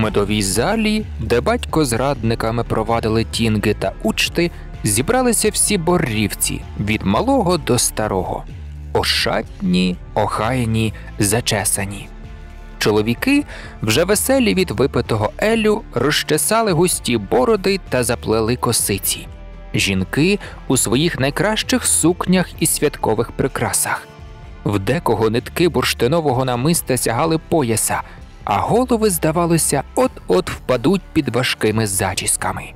медовій залі, де батько з радниками провадили тінги та учти, зібралися всі борівці від малого до старого, ошатні, охайні, зачесані. Чоловіки, вже веселі від випитого елю, розчесали густі бороди та заплели косиці. Жінки у своїх найкращих сукнях і святкових прикрасах. В декого нитки бурштинового намиста сягали пояса, а голови, здавалося, от-от впадуть під важкими зачісками.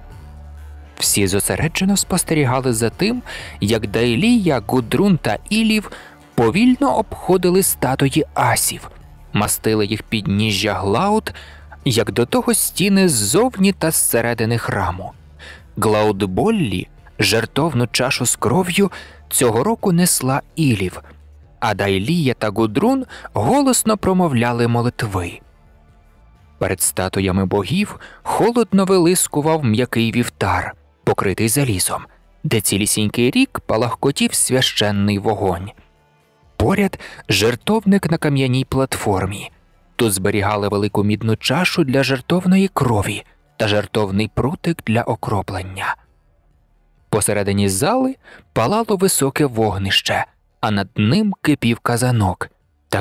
Всі зосереджено спостерігали за тим, як Дайлія, Гудрун та Ілів повільно обходили статуї асів, мастили їх підніжжя Глауд, як до того стіни ззовні та зсередини храму. Глаудболлі жертовну чашу з кров'ю цього року несла Ілів, а Дайлія та Гудрун голосно промовляли молитви. Перед статуями богів холодно вилискував м'який вівтар, покритий залізом, де цілісінький рік палахкотів священний вогонь. Поряд жертовник на кам'яній платформі. Тут зберігали велику мідну чашу для жертовної крові та жертовний прутик для окроплення. Посередині зали палало високе вогнище, а над ним кипів казанок,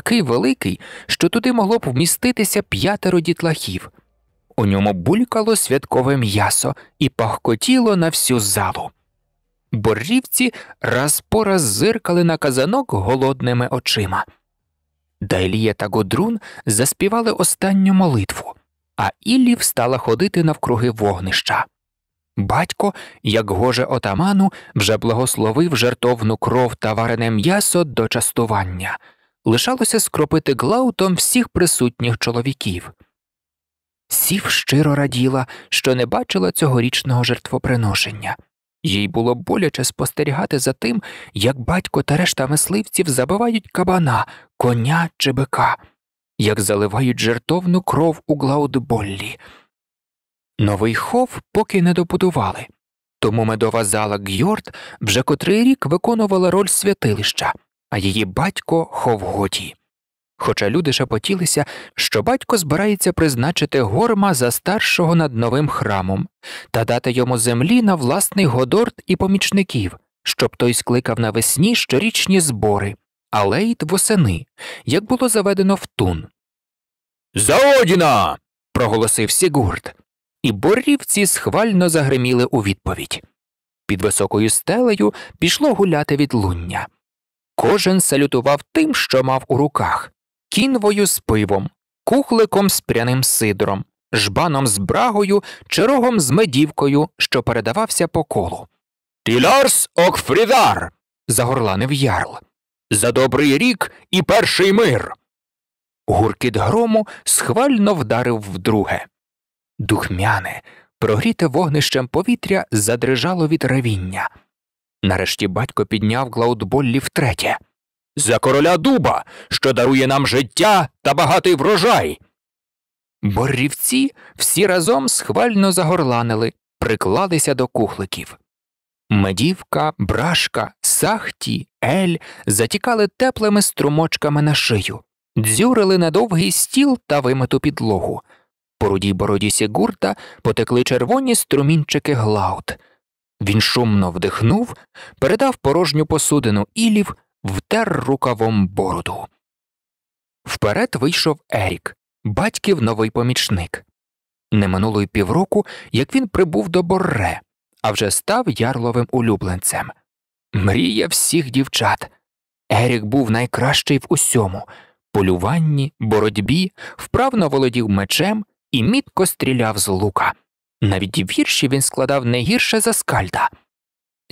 такий великий, що туди могло б вміститися п'ятеро дітлахів. У ньому булькало святкове м'ясо і пахкотіло на всю залу. Борівці раз по раз зиркали на казанок голодними очима. Дайлія та Годрун заспівали останню молитву, а Іллі встала ходити навкруги вогнища. Батько, як гоже отаману, вже благословив жертовну кров та варене м'ясо до частування лишалося скропити глаутом всіх присутніх чоловіків. Сів щиро раділа, що не бачила цьогорічного жертвоприношення. Їй було боляче спостерігати за тим, як батько та решта мисливців забивають кабана, коня чи бика, як заливають жертовну кров у Глаудболлі. Новий хов поки не добудували, тому медова зала Гьорд вже котрий рік виконувала роль святилища а її батько Ховготі. Хоча люди шепотілися, що батько збирається призначити горма за старшого над новим храмом та дати йому землі на власний Годорт і помічників, щоб той скликав навесні щорічні збори, але й восени, як було заведено в тун. За Одіна. проголосив Сігурд, і борівці схвально загриміли у відповідь. Під високою стелею пішло гуляти від луння. Кожен салютував тим, що мав у руках кінвою з пивом, кухликом з пряним сидром, жбаном з брагою, чирогом з медівкою, що передавався по колу. Тіларс Окфрідар. загорланив ярл. За добрий рік і перший мир. Гуркіт грому схвально вдарив вдруге. Духмяне, прогріте вогнищем повітря задрижало від ревіння. Нарешті батько підняв Глаудболлі втретє. За короля дуба, що дарує нам життя та багатий врожай. Борівці всі разом схвально загорланили, приклалися до кухликів. Медівка, брашка, сахті, ель затікали теплими струмочками на шию, дзюрили на довгий стіл та вимиту підлогу. По рудій бороді Сігурта потекли червоні струмінчики глаут. Він шумно вдихнув, передав порожню посудину ілів, втер рукавом бороду. Вперед вийшов Ерік, батьків новий помічник. Не минуло й півроку, як він прибув до Борре, а вже став ярловим улюбленцем. Мрія всіх дівчат. Ерік був найкращий в усьому полюванні, боротьбі, вправно володів мечем і мітко стріляв з лука. Навіть вірші він складав не гірше за скальда.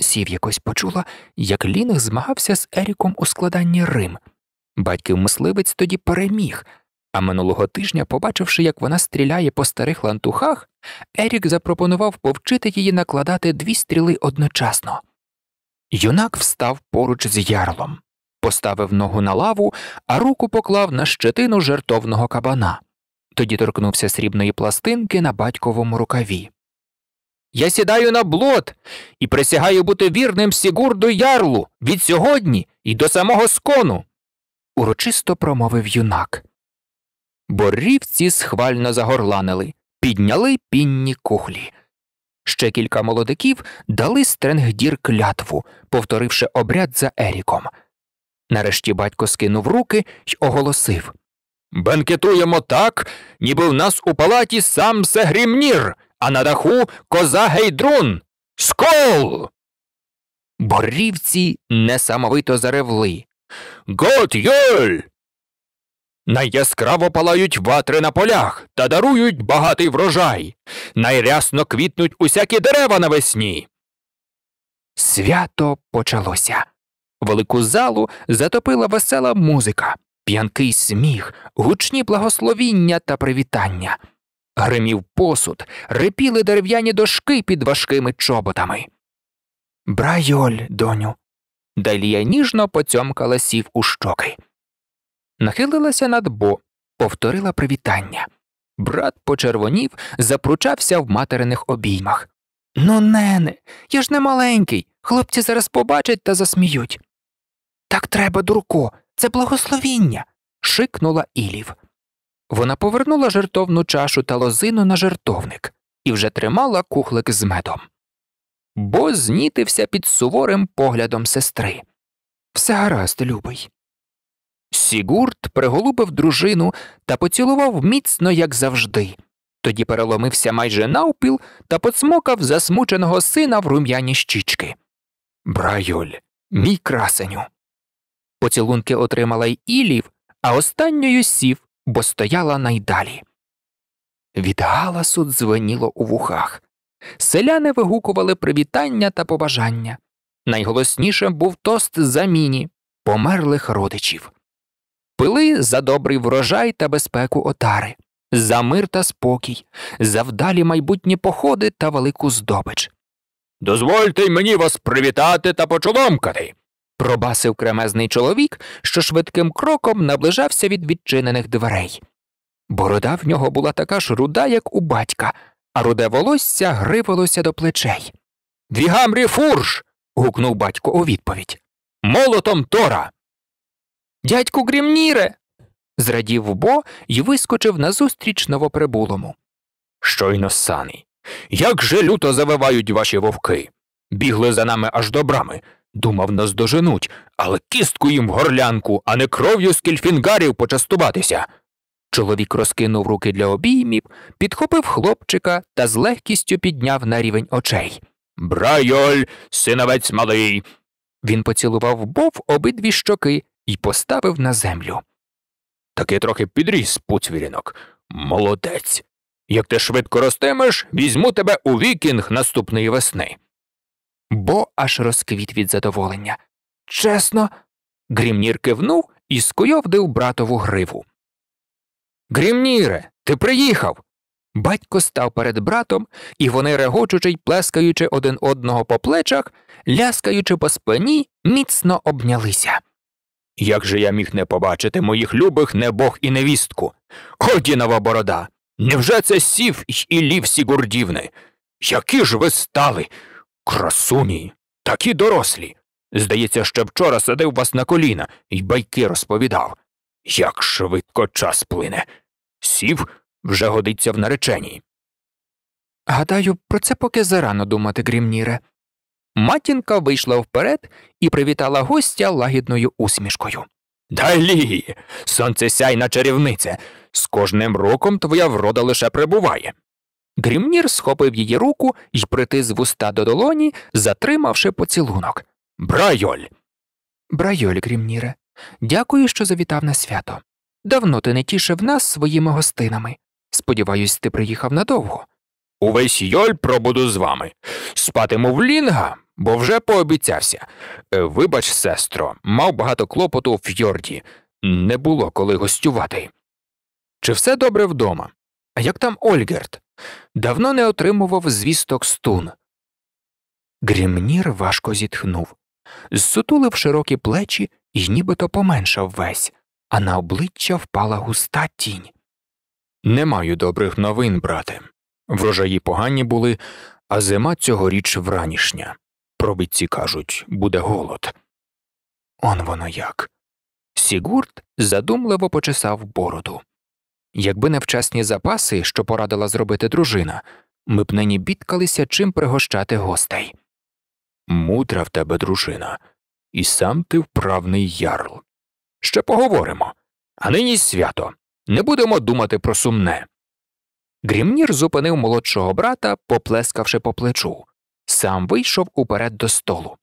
Сів якось почула, як Лінг змагався з Еріком у складанні Рим. Батьків мисливець тоді переміг, а минулого тижня, побачивши, як вона стріляє по старих лантухах, Ерік запропонував повчити її накладати дві стріли одночасно. Юнак встав поруч з ярлом, поставив ногу на лаву, а руку поклав на щетину жертовного кабана тоді торкнувся срібної пластинки на батьковому рукаві. Я сідаю на блот і присягаю бути вірним Сігурду ярлу від сьогодні і до самого скону. урочисто промовив юнак. Борівці схвально загорланили, підняли пінні кухлі. Ще кілька молодиків дали стренгдір клятву, повторивши обряд за Еріком. Нарешті батько скинув руки й оголосив Бенкетуємо так, ніби в нас у палаті сам Сегрімнір, а на даху коза Гейдрун. Скол! Борівці несамовито заревли. Гот йоль! Найяскраво палають ватри на полях та дарують багатий врожай. Найрясно квітнуть усякі дерева навесні. Свято почалося. Велику залу затопила весела музика п'янкий сміх, гучні благословіння та привітання. Гримів посуд, рипіли дерев'яні дошки під важкими чоботами. Брайоль, доню. Далія ніжно поцьомкала сів у щоки. Нахилилася над Бо, повторила привітання. Брат почервонів, запручався в материних обіймах. Ну, нене, я ж не маленький. Хлопці зараз побачать та засміють. Так треба, дурко, це благословіння. шикнула Ілів. Вона повернула жертовну чашу та лозину на жертовник і вже тримала кухлик з медом. Бо знітився під суворим поглядом сестри. Все гаразд, любий. Сігурд приголубив дружину та поцілував міцно, як завжди, тоді переломився майже навпіл та поцмокав засмученого сина в рум'яні щічки. Брайоль, мій красеню, Поцілунки отримала й Ілів, а останньою сів, бо стояла найдалі. Від галасу дзвеніло у вухах. Селяни вигукували привітання та побажання. Найголосніше був тост за міні, померлих родичів. Пили за добрий врожай та безпеку отари, за мир та спокій, за вдалі майбутні походи та велику здобич. Дозвольте й мені вас привітати та почоломкати пробасив кремезний чоловік, що швидким кроком наближався від відчинених дверей. Борода в нього була така ж руда, як у батька, а руде волосся гривилося до плечей. Двігамрі фурш. гукнув батько у відповідь. Молотом Тора. Дядьку Грімніре. зрадів бо і вискочив назустріч новоприбулому. Щойно саний. Як же люто завивають ваші вовки. Бігли за нами аж до брами. Думав, нас доженуть, але кістку їм в горлянку, а не кров'ю з кільфінгарів почастуватися. Чоловік розкинув руки для обіймів, підхопив хлопчика та з легкістю підняв на рівень очей. Брайоль, синовець малий. Він поцілував бов обидві щоки і поставив на землю. Таки трохи підріс Пуцвірінок. Молодець. Як ти швидко ростемеш, візьму тебе у вікінг наступної весни бо аж розквіт від задоволення. Чесно. Грімнір кивнув і скуйовдив братову гриву. Грімніре, ти приїхав. Батько став перед братом, і вони, регочучи й плескаючи один одного по плечах, ляскаючи по спині, міцно обнялися. Як же я міг не побачити моїх любих небог і невістку? Одінова борода. Невже це сів і лів Сігурдівни? Які ж ви стали? Красуні, такі дорослі. Здається, ще вчора садив вас на коліна і байки розповідав. Як швидко час плине. Сів вже годиться в нареченій. Гадаю, про це поки зарано думати, грімніре. Матінка вийшла вперед і привітала гостя лагідною усмішкою. Далі, сонце сонцесяйна чарівниця, з кожним роком твоя врода лише прибуває. Грімнір схопив її руку і притис вуста до долоні, затримавши поцілунок. Брайоль. Брайоль, Грімніре, дякую, що завітав на свято. Давно ти не тішив нас своїми гостинами. Сподіваюсь, ти приїхав надовго. Увесь Йоль пробуду з вами. Спатиму в лінга, бо вже пообіцявся. Е, вибач, сестро, мав багато клопоту у фьорді. Не було коли гостювати. Чи все добре вдома? А як там Ольгерт? Давно не отримував звісток стун. Грімнір важко зітхнув, зсутулив широкі плечі і нібито поменшав весь, а на обличчя впала густа тінь. Не маю добрих новин, брате. Врожаї погані були, а зима цьогоріч вранішня. Пробитці кажуть, буде голод. Он воно як. Сігурд задумливо почесав бороду. Якби не вчасні запаси, що порадила зробити дружина, ми б нині бідкалися чим пригощати гостей. Мудра в тебе, дружина, і сам ти вправний ярл. Ще поговоримо. А нині свято. Не будемо думати про сумне. Грімнір зупинив молодшого брата, поплескавши по плечу, сам вийшов уперед до столу.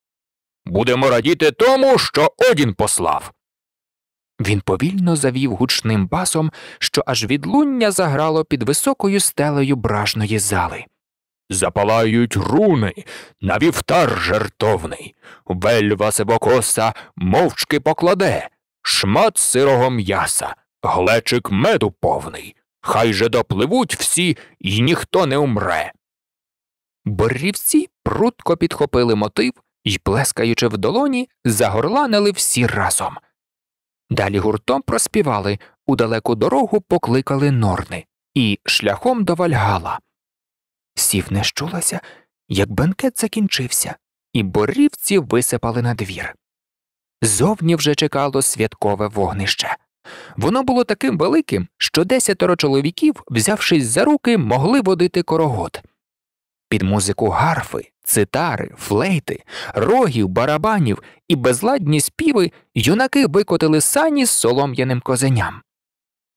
Будемо радіти тому, що Одін послав. Він повільно завів гучним басом, що аж відлуння заграло під високою стелею бражної зали. Запалають руни на вівтар жертовний, вельва себокоса мовчки покладе, шмат сирого м'яса, глечик меду повний. Хай же допливуть всі, і ніхто не умре. Борівці прутко підхопили мотив і, плескаючи в долоні, загорланили всі разом. Далі гуртом проспівали, у далеку дорогу покликали норни і шляхом до Вальгала. Сів не щулася, як бенкет закінчився, і борівці висипали на двір. Зовні вже чекало святкове вогнище. Воно було таким великим, що десятеро чоловіків, взявшись за руки, могли водити корогот. Під музику гарфи цитари, флейти, рогів, барабанів і безладні співи юнаки викотили сані з солом'яним козеням.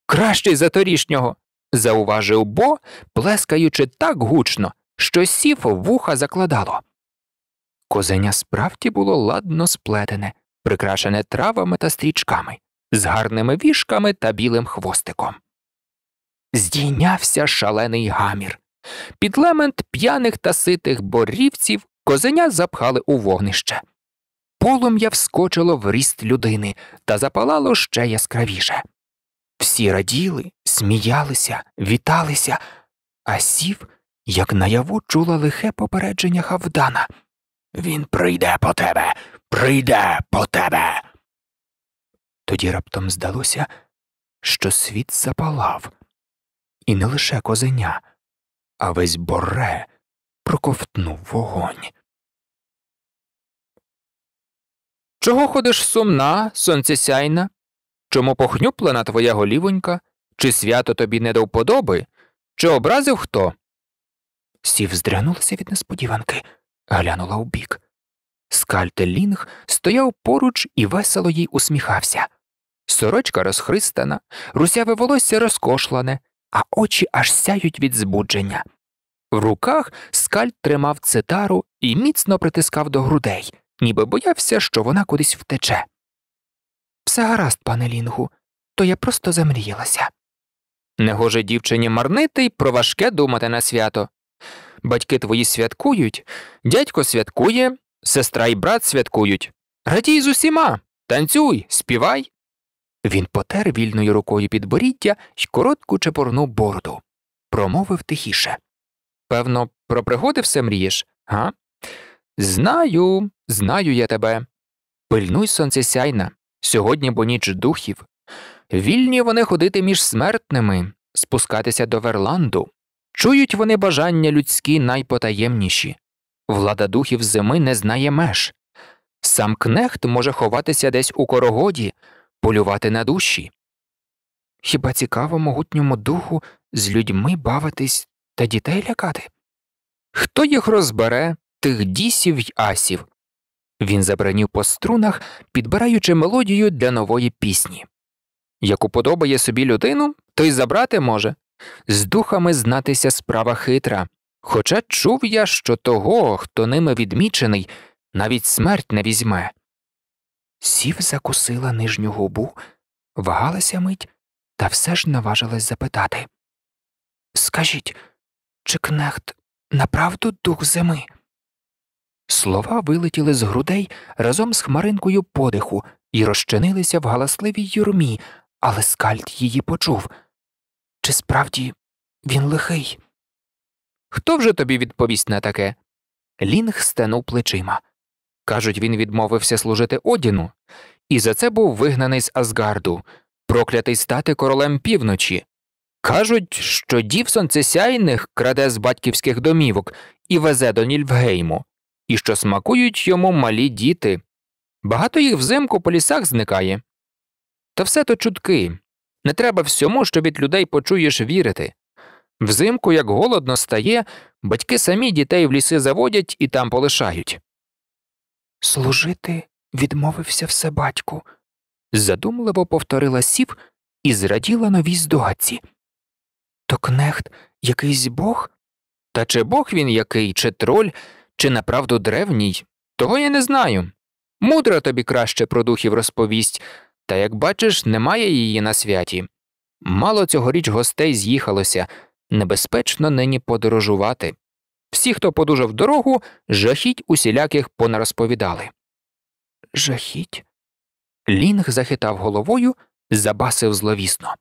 Кращий за торішнього. зауважив бо, плескаючи так гучно, що сіф вуха закладало. Козеня справді було ладно сплетене, прикрашене травами та стрічками, з гарними вішками та білим хвостиком. Здійнявся шалений гамір. Під лемент п'яних та ситих борівців козеня запхали у вогнище. Полум'я вскочило в ріст людини та запалало ще яскравіше. Всі раділи, сміялися, віталися, а сів, як наяву, чула лихе попередження Хавдана. Він прийде по тебе, прийде по тебе. Тоді раптом здалося, що світ запалав, і не лише козеня а весь боре проковтнув вогонь. Чого ходиш сумна, сонце сяйна? Чому похнюплена твоя голівонька? Чи свято тобі не до вподоби? Чи образив хто? Сів здригнулася від несподіванки, глянула убік. Скальтелінг стояв поруч і весело їй усміхався. Сорочка розхристана, русяве волосся розкошлане, а очі аж сяють від збудження. В руках скальд тримав цитару і міцно притискав до грудей, ніби боявся, що вона кудись втече. Все гаразд, пане Лінгу, то я просто замріялася. Негоже дівчині марнити й про важке думати на свято. Батьки твої святкують, дядько святкує, сестра й брат святкують. Радій з усіма, танцюй, співай, він потер вільною рукою підборіддя й коротку чепурну бороду. Промовив тихіше. Певно, про пригоди все мрієш, га? Знаю, знаю я тебе. Пильнуй сонце, сонцесяйна, сьогодні бо ніч духів. Вільні вони ходити між смертними, спускатися до Верланду. Чують вони бажання людські найпотаємніші. Влада духів зими не знає меж. Сам кнехт може ховатися десь у корогоді, полювати на душі. Хіба цікаво могутньому духу з людьми бавитись та дітей лякати? Хто їх розбере, тих дісів й асів? Він забранів по струнах, підбираючи мелодію для нової пісні. Яку подобає собі людину, то й забрати може. З духами знатися справа хитра. Хоча чув я, що того, хто ними відмічений, навіть смерть не візьме сів, закусила нижню губу, вагалася мить та все ж наважилась запитати Скажіть, чи кнехт направду дух зими? Слова вилетіли з грудей разом з хмаринкою подиху і розчинилися в галасливій юрмі, але скальд її почув. Чи справді він лихий? Хто вже тобі відповість на таке? Лінг стенув плечима. Кажуть, він відмовився служити Одіну, і за це був вигнаний з Асгарду, проклятий стати королем півночі. Кажуть, що дів сонцесяйних краде з батьківських домівок і везе до Нільфгейму, і що смакують йому малі діти. Багато їх взимку по лісах зникає. Та все то чутки не треба всьому, що від людей почуєш вірити. Взимку, як голодно стає, батьки самі дітей в ліси заводять і там полишають. Служити відмовився все батьку, задумливо повторила сів і зраділа новій здогадці. То кнехт якийсь бог? Та чи бог він який, чи троль, чи направду древній? Того я не знаю. Мудра тобі краще про духів розповість, та як бачиш, немає її на святі. Мало цьогоріч гостей з'їхалося, небезпечно нині подорожувати. Всі, хто подужав дорогу, жахіть усіляких понарозповідали. Жахіть? Лінг захитав головою, забасив зловісно.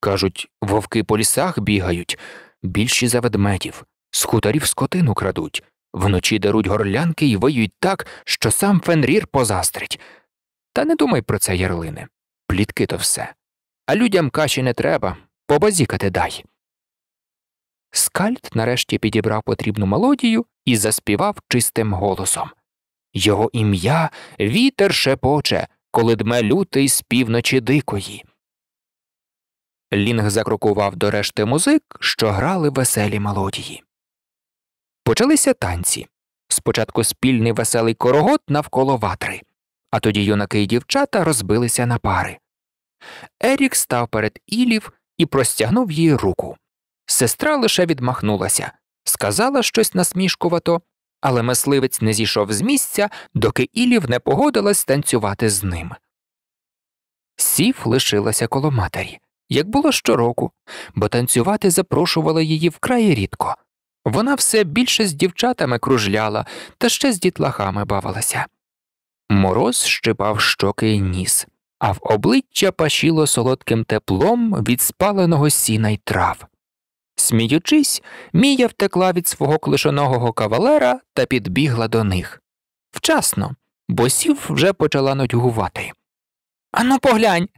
Кажуть, вовки по лісах бігають, більші за ведмедів, з хуторів скотину крадуть, вночі даруть горлянки і виють так, що сам Фенрір позастрить. Та не думай про це, ярлине, плітки то все. А людям каші не треба, побазікати дай. Скальд нарешті підібрав потрібну мелодію і заспівав чистим голосом. Його ім'я вітер шепоче, коли дме лютий з півночі дикої. Лінг закрокував до решти музик, що грали веселі мелодії. Почалися танці. Спочатку спільний веселий корогот навколо ватри, а тоді юнаки й дівчата розбилися на пари. Ерік став перед Ілів і простягнув їй руку. Сестра лише відмахнулася, сказала щось насмішкувато, але мисливець не зійшов з місця, доки Ілів не погодилась танцювати з ним. Сів лишилася коло матері, як було щороку, бо танцювати запрошувала її вкрай рідко. Вона все більше з дівчатами кружляла та ще з дітлахами бавилася. Мороз щипав щоки й ніс, а в обличчя пашіло солодким теплом від спаленого сіна й трав. Сміючись, Мія втекла від свого клишоного кавалера та підбігла до них. Вчасно, бо сів вже почала нудьгувати. Ану, поглянь.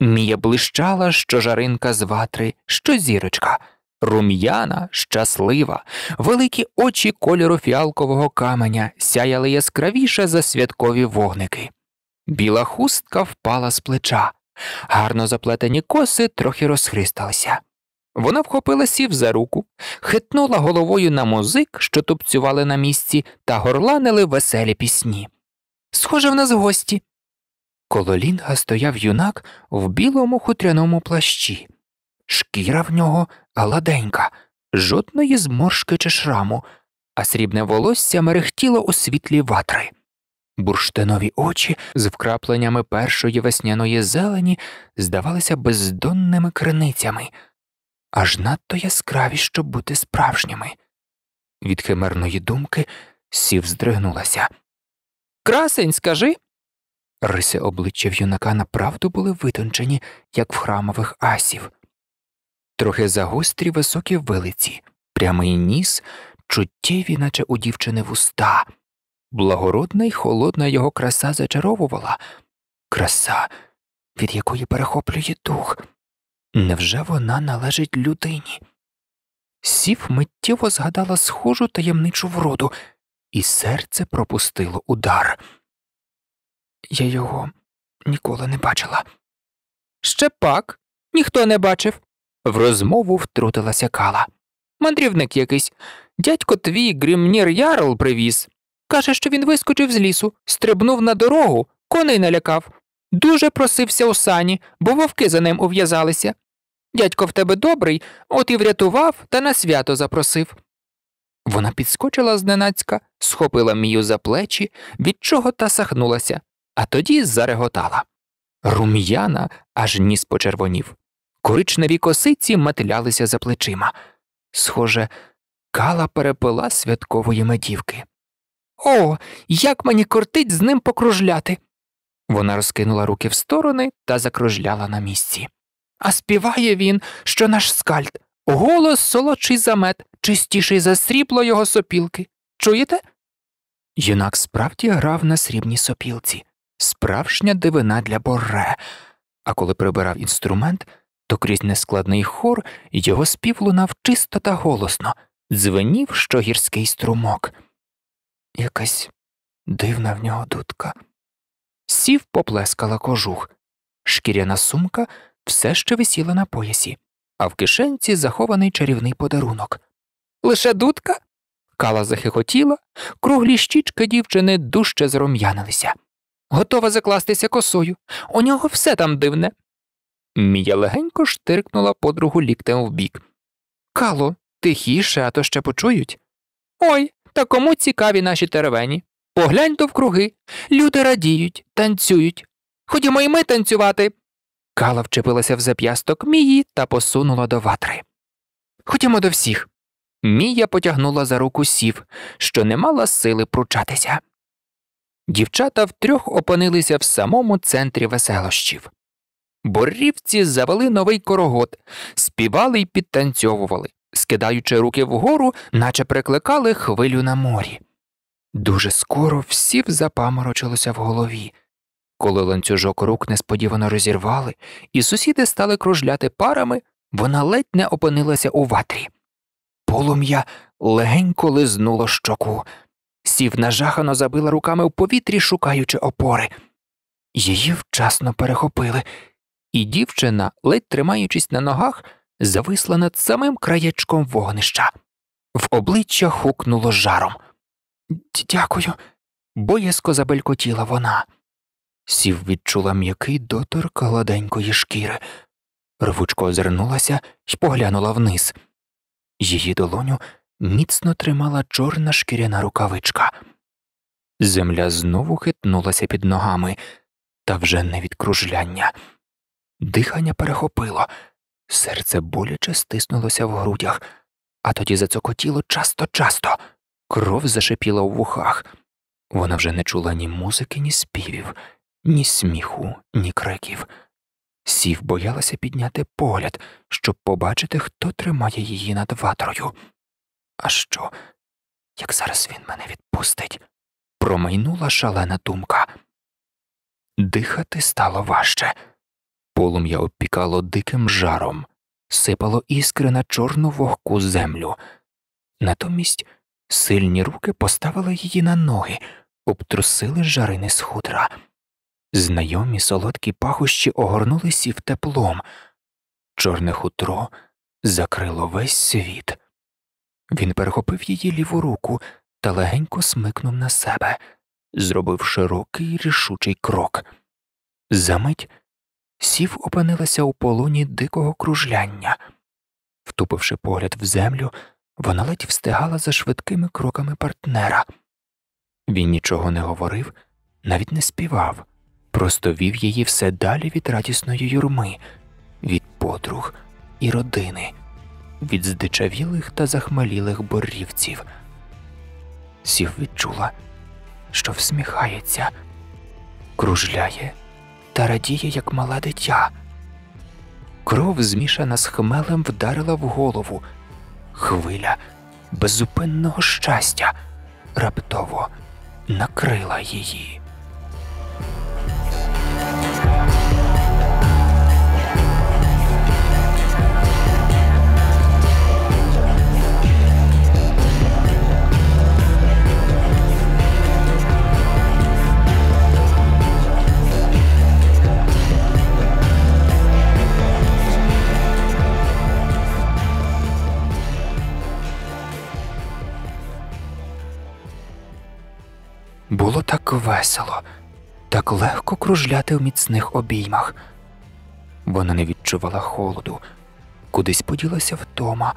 Мія блищала, що жаринка з ватри, що зірочка, рум'яна, щаслива, великі очі кольору фіалкового каменя сяяли яскравіше за святкові вогники. Біла хустка впала з плеча, гарно заплетені коси трохи розхристалися. Вона вхопила сів за руку, хитнула головою на музик, що тупцювали на місці, та горланили веселі пісні. Схоже в нас гості. Коло лінга стояв юнак в білому хутряному плащі. Шкіра в нього гладенька, жодної зморшки чи шраму, а срібне волосся мерехтіло у світлі ватри. Бурштинові очі з вкрапленнями першої весняної зелені здавалися бездонними криницями аж надто яскраві, щоб бути справжніми. Від химерної думки сів здригнулася. Красень, скажи. Риси обличчя в юнака направду були витончені, як в храмових асів, трохи загострі високі вилиці, прямий ніс, чуттєві, наче у дівчини вуста. Благородна й холодна його краса зачаровувала, краса, від якої перехоплює дух. Невже вона належить людині? Сів миттєво згадала схожу таємничу вроду, і серце пропустило удар. Я його ніколи не бачила. Ще пак ніхто не бачив. В розмову втрутилася Кала. Мандрівник якийсь. Дядько твій Грімнір Ярл привіз. Каже, що він вискочив з лісу, стрибнув на дорогу, коней налякав. Дуже просився у сані, бо вовки за ним ув'язалися. Дядько в тебе добрий, от і врятував та на свято запросив. Вона підскочила зненацька, схопила Мію за плечі, від чого та сахнулася, а тоді зареготала. Рум'яна аж ніс почервонів. Коричневі косиці метлялися за плечима. Схоже, кала перепила святкової медівки. О, як мені кортить з ним покружляти. Вона розкинула руки в сторони та закружляла на місці. А співає він, що наш скальд. Голос солодший за мед, чистіший за срібло його сопілки. Чуєте? Юнак справді грав на срібній сопілці, справжня дивина для Борре, а коли прибирав інструмент, то крізь нескладний хор його спів лунав чисто та голосно, дзвенів, що гірський струмок. Якась дивна в нього дудка. Сів поплескала кожух, шкіряна сумка все ще висіла на поясі, а в кишенці захований чарівний подарунок. Лише дудка? Кала захихотіла, круглі щічки дівчини дужче зрум'янилися. Готова закластися косою. У нього все там дивне. Мія легенько штиркнула подругу ліктем в бік. Кало, тихіше, а то ще почують. Ой, та кому цікаві наші теревені. Поглянь довкруги. Люди радіють, танцюють. Ходімо і ми танцювати. Кала вчепилася в зап'ясток Мії та посунула до ватри. Ходімо до всіх. Мія потягнула за руку сів, що не мала сили пручатися. Дівчата втрьох опинилися в самому центрі веселощів. Борівці завели новий корогот, співали й підтанцьовували, скидаючи руки вгору, наче прикликали хвилю на морі. Дуже скоро всі запаморочилося в голові. Коли ланцюжок рук несподівано розірвали, і сусіди стали кружляти парами, вона ледь не опинилася у ватрі. Полум'я легенько лизнуло щоку, сів нажахано забила руками в повітрі, шукаючи опори. Її вчасно перехопили, і дівчина, ледь тримаючись на ногах, зависла над самим краєчком вогнища. В обличчя хукнуло жаром. Дякую, боязко забелькотіла вона сів відчула м'який доторк гладенької шкіри. Рвучко озирнулася й поглянула вниз. Її долоню міцно тримала чорна шкіряна рукавичка. Земля знову хитнулася під ногами, та вже не від кружляння. Дихання перехопило, серце боляче стиснулося в грудях, а тоді зацокотіло часто, часто, кров зашипіла в вухах. Вона вже не чула ні музики, ні співів ні сміху, ні криків. Сів боялася підняти погляд, щоб побачити, хто тримає її над ватрою. А що, як зараз він мене відпустить? Промайнула шалена думка. Дихати стало важче. Полум'я обпікало диким жаром, сипало іскри на чорну вогку землю. Натомість сильні руки поставили її на ноги, обтрусили жарини з хутра. Знайомі солодкі пахощі огорнули сів теплом, чорне хутро закрило весь світ. Він перехопив її ліву руку та легенько смикнув на себе, зробив широкий рішучий крок. Замить сів опинилася у полоні дикого кружляння. Втупивши погляд в землю, вона ледь встигала за швидкими кроками партнера. Він нічого не говорив, навіть не співав просто вів її все далі від радісної юрми, від подруг і родини, від здичавілих та захмалілих борівців. Сів відчула, що всміхається, кружляє та радіє, як мала дитя. Кров, змішана з хмелем, вдарила в голову. Хвиля безупинного щастя раптово накрила її. так весело, так легко кружляти в міцних обіймах. Вона не відчувала холоду, кудись поділася втома,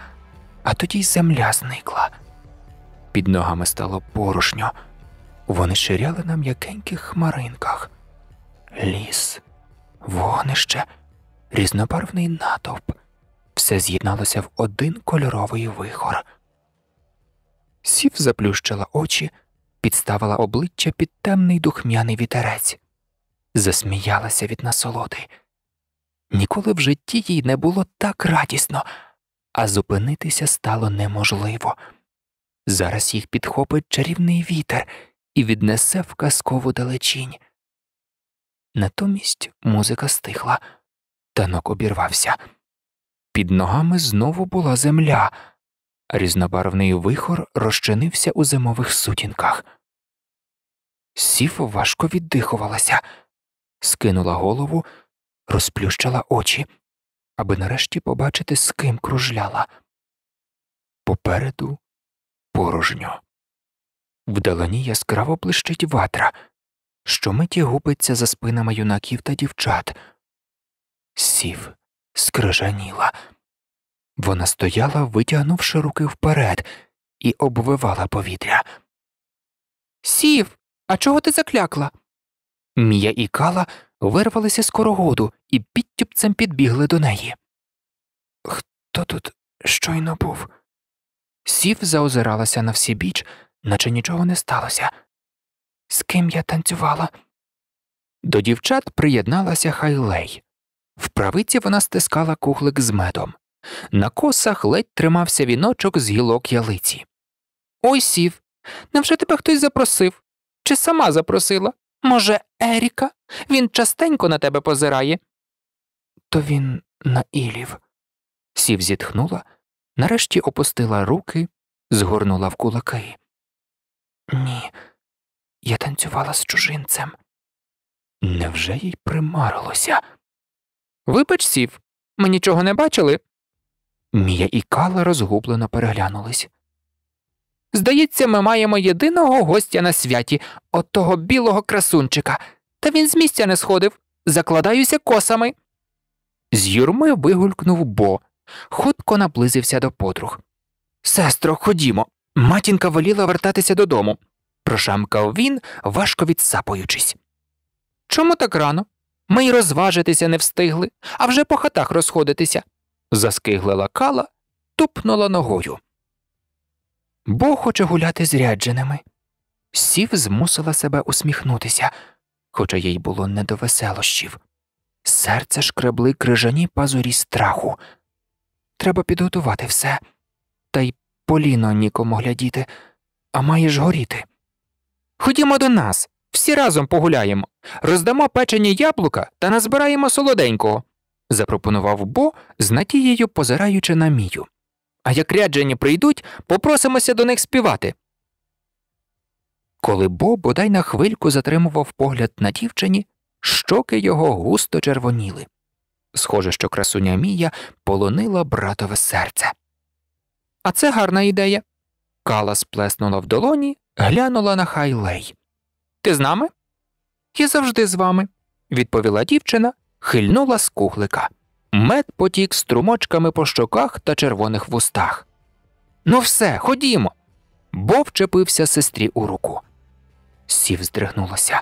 а тоді й земля зникла. Під ногами стало порушньо, вони ширяли на м'якеньких хмаринках, ліс, вогнище, різнобарвний натовп. Все з'єдналося в один кольоровий вихор. Сів заплющила очі підставила обличчя під темний духмяний вітерець, засміялася від насолоди. Ніколи в житті їй не було так радісно, а зупинитися стало неможливо. Зараз їх підхопить чарівний вітер і віднесе в казкову далечінь. Натомість музика стихла, танок обірвався. Під ногами знову була земля. Різнобарвний вихор розчинився у зимових сутінках. Сів важко віддихувалася, скинула голову, розплющила очі, аби нарешті побачити, з ким кружляла. Попереду порожньо. Вдалині яскраво блищить ватра, що миті губиться за спинами юнаків та дівчат. Сів скрижаніла. Вона стояла, витягнувши руки вперед, і обвивала повітря. Сів, а чого ти заклякла? Мія і Кала вирвалися з корогоду і підтюпцем підбігли до неї. Хто тут щойно був? Сів заозиралася на всі біч, наче нічого не сталося. З ким я танцювала? До дівчат приєдналася Хайлей. В правиці вона стискала кухлик з медом, на косах ледь тримався віночок з гілок ялиці. Ой сів. Невже тебе хтось запросив? Чи сама запросила? Може, Еріка? Він частенько на тебе позирає. То він на Ілів, Сів зітхнула, нарешті опустила руки, згорнула в кулаки. Ні, я танцювала з чужинцем. Невже їй примарилося? Вибач сів, ми нічого не бачили. Мія і Кала розгублено переглянулись. Здається, ми маємо єдиного гостя на святі, от того білого красунчика, та він з місця не сходив, закладаюся косами. З юрми вигулькнув бо, хутко наблизився до подруг. Сестро, ходімо. Матінка воліла вертатися додому, прошамкав він, важко відсапуючись. Чому так рано? Ми й розважитися не встигли, а вже по хатах розходитися заскиглила кала, тупнула ногою. Бо хоче гуляти зрядженими. Сів змусила себе усміхнутися, хоча їй було не до веселощів. Серце шкребли крижані пазурі страху. Треба підготувати все, та й поліно нікому глядіти, а маєш горіти. Ходімо до нас, всі разом погуляємо, роздамо печені яблука та назбираємо солоденького запропонував Бо з надією позираючи на мію. А як ряджені прийдуть, попросимося до них співати. Коли Бо бодай на хвильку затримував погляд на дівчині, щоки його густо червоніли. Схоже, що красуня Мія полонила братове серце. А це гарна ідея. Кала сплеснула в долоні, глянула на хайлей. Ти з нами? Я завжди з вами, відповіла дівчина хильнула з кухлика. Мед потік струмочками по щоках та червоних вустах. Ну, все, ходімо. бо вчепився сестрі у руку. Сів здригнулося.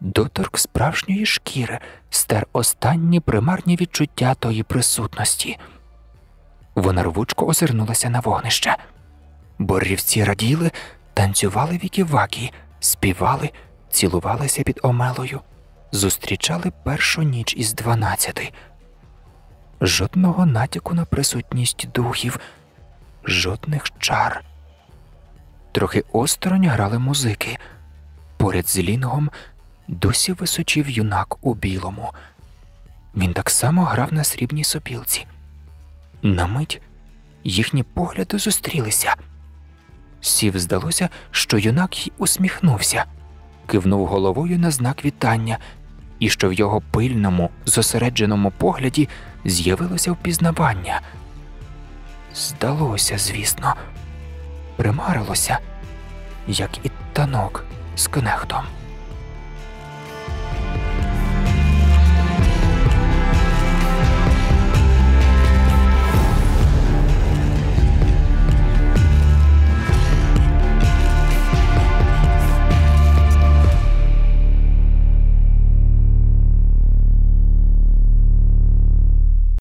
Доторк справжньої шкіри стер останні примарні відчуття тої присутності. Вона рвучко озирнулася на вогнище. Борівці раділи, танцювали віківакі, співали, цілувалися під омелою зустрічали першу ніч із дванадцяти, жодного натяку на присутність духів, жодних чар. Трохи осторонь грали музики. Поряд з лінгом досі височив юнак у білому. Він так само грав на срібній сопілці. На мить їхні погляди зустрілися. Сів здалося, що юнак й усміхнувся, кивнув головою на знак вітання і що в його пильному, зосередженому погляді з'явилося впізнавання. Здалося, звісно, примарилося, як і танок з кнехтом.